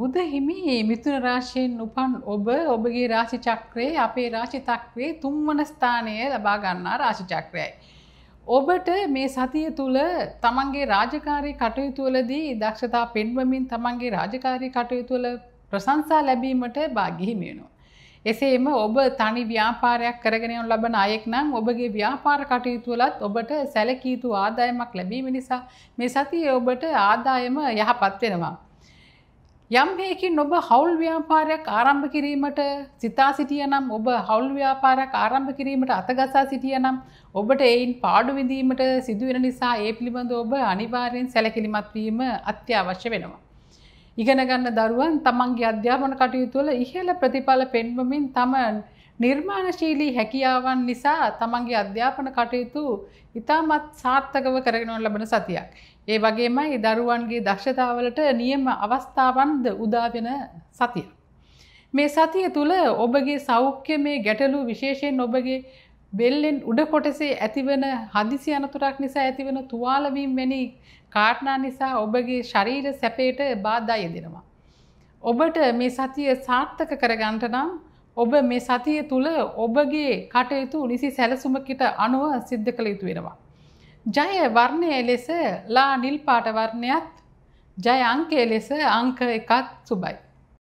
බුද හිමි මිතුන රාශයෙන් උපන් ඔබ ඔබගේ රාශි චක්‍රයේ අපේ රාශි තක්වේ තුන්වන ස්ථානය ලබා ගන්නා රාශි චක්‍රයයි. ඔබට මේ සතිය තුළ තමන්ගේ රාජකාරී කටයුතුවලදී දක්ෂතා පෙන්වමින් තමන්ගේ රාජකාරී කටයුතුවල ප්‍රසංසා ලැබීමට භාගිහිමියනවා. එසේම ඔබ තනි ව්‍යාපාරයක් කරගෙනයොන් ලබන අයෙක් නම් ඔබගේ ව්‍යාපාර කටයුතුවලත් ඔබට සැලකීතු ආදායමක් ලැබීම නිසා මේ සතිය ඔබට ආදායම යහපත් වෙනවා. යම් හේකින් ඔබ හවුල් ව්‍යාපාරයක් ආරම්භ කිරීමට සිතා සිටිය නම් ඔබ හවුල් ව්‍යාපාරයක් ආරම්භ කිරීමට අතගසා සිටිය නම් ඔබට එයින් පාඩු විඳීමට සිදුවෙන නිසා ඒ පිළිබඳ ඔබ අනිවාර්යෙන් සැලකිලිමත් වීම අත්‍යවශ්‍ය වෙනවා. ඉගෙන ගන්න දරුවන් තමන්ගේ අධ්‍යාපන කටයුතු වල ඉහළ ප්‍රතිඵල පෙන්වමින් තමන් නිර්මාණශීලී හැකියාවන් නිසා තමන්ගේ අධ්‍යාපන කටයුතු ඉතාමත් සාර්ථකව කරගෙනවන ලබන සතියක්. ඒ වගේමයි දරුවන්ගේ දක්ෂතාවලට නියම අවස්ථාවන්ද උදාවෙන සතිය. මේ සතිය තුළ ඔබගේ සෞඛ්‍ය මේ ගැටලු විශේෂයෙන් ඔබගේ බෙල්ලෙන් උඩ කොටසේ ඇතිවන හදිසි අනතුරක් නිසා ඇතිවන තුවාලවීම් වැනි කාරණා නිසා ඔබගේ ශරීර සැපයට බාධා යෙදෙනවා. ඔබට මේ සතිය සාර්ථක කරගන්නට නම් ඔබ මේ සතිය තුළ ඔබගේ කටයුතු නිසි සැලසුමකට අනුව සිද්ධ කළ යුතු වෙනවා. ජය වර්ණය ලෙස ලා නිල් පාටවර්ණයත් ජය අංකය ලෙස අංක එකත් සුබයි.